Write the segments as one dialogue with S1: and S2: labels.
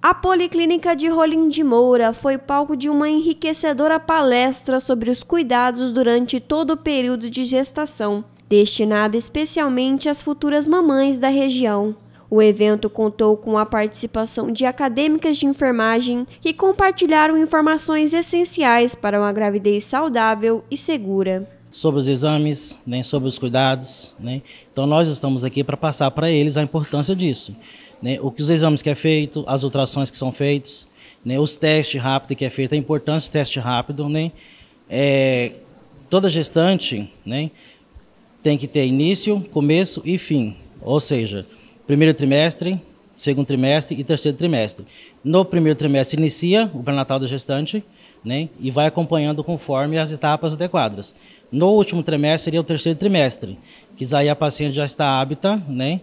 S1: A Policlínica de Rolim de Moura foi palco de uma enriquecedora palestra sobre os cuidados durante todo o período de gestação, destinada especialmente às futuras mamães da região. O evento contou com a participação de acadêmicas de enfermagem que compartilharam informações essenciais para uma gravidez saudável e segura
S2: sobre os exames, nem sobre os cuidados. Né? Então nós estamos aqui para passar para eles a importância disso. Né? O que os exames que é feito, as ultrações que são feitos, né? os testes rápidos que é feito, a importância do teste rápido. Né? É, toda gestante né? tem que ter início, começo e fim. Ou seja, primeiro trimestre, segundo trimestre e terceiro trimestre. No primeiro trimestre inicia o pré-natal da gestante né? e vai acompanhando conforme as etapas adequadas. No último trimestre seria o terceiro trimestre, que aí a paciente já está hábita, né?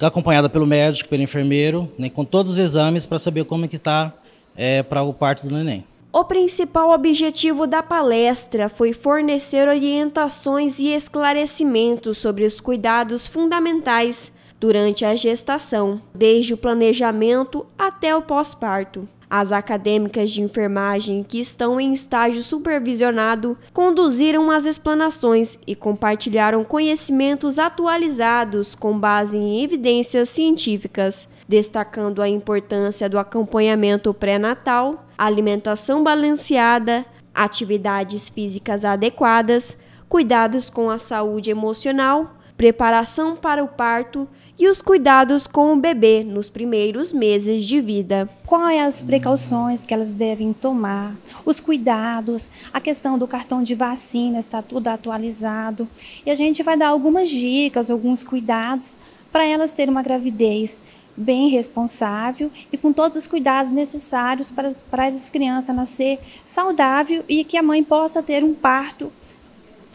S2: acompanhada pelo médico, pelo enfermeiro, né, com todos os exames para saber como é que está é, para o parto do neném.
S1: O principal objetivo da palestra foi fornecer orientações e esclarecimentos sobre os cuidados fundamentais durante a gestação, desde o planejamento até o pós-parto. As acadêmicas de enfermagem que estão em estágio supervisionado conduziram as explanações e compartilharam conhecimentos atualizados com base em evidências científicas, destacando a importância do acompanhamento pré-natal, alimentação balanceada, atividades físicas adequadas, cuidados com a saúde emocional, preparação para o parto e os cuidados com o bebê nos primeiros meses de vida. Quais as precauções que elas devem tomar, os cuidados,
S3: a questão do cartão de vacina está tudo atualizado e a gente vai dar algumas dicas, alguns cuidados para elas terem uma gravidez bem responsável e com todos os cuidados necessários para, para essa criança nascer saudável e que a mãe possa ter um parto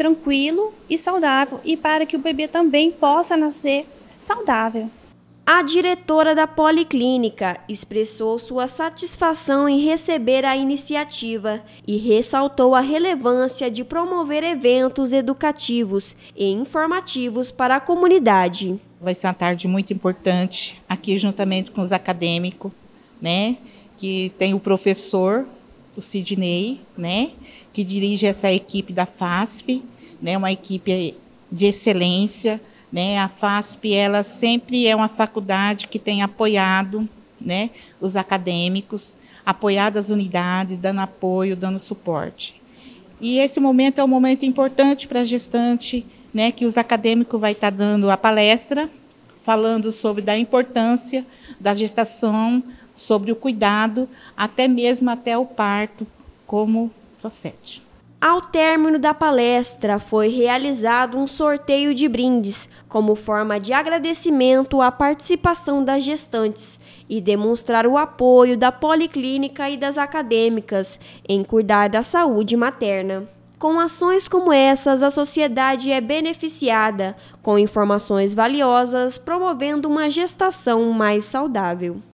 S3: tranquilo e saudável e para que o bebê
S1: também possa nascer saudável. A diretora da policlínica expressou sua satisfação em receber a iniciativa e ressaltou a relevância de promover eventos educativos e informativos
S4: para a comunidade. Vai ser uma tarde muito importante aqui juntamente com os acadêmicos, né? Que tem o professor o Sidney, né, que dirige essa equipe da FASP, né, uma equipe de excelência, né? A FASP ela sempre é uma faculdade que tem apoiado, né, os acadêmicos, apoiado as unidades, dando apoio, dando suporte. E esse momento é um momento importante para a gestante, né, que os acadêmicos vai estar dando a palestra, falando sobre da importância da gestação, sobre o cuidado, até mesmo até o parto, como
S1: procede. Ao término da palestra, foi realizado um sorteio de brindes, como forma de agradecimento à participação das gestantes e demonstrar o apoio da policlínica e das acadêmicas em cuidar da saúde materna. Com ações como essas, a sociedade é beneficiada com informações valiosas, promovendo uma gestação mais saudável.